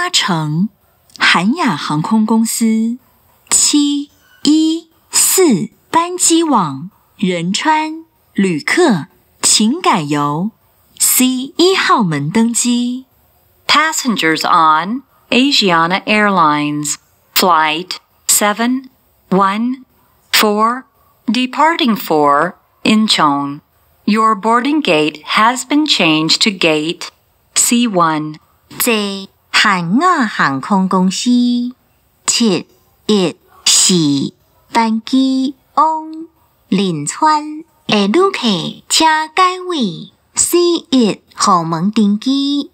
搭乘韩亚航空公司七一四班机往仁川，旅客请改由 C 一号门登机。Passengers on Asiana Airlines Flight 714 departing for Incheon. Your boarding gate has been changed to gate C1. c one 汉亚航空公司七一四班机往仁川的旅客，请改为四一号门登机。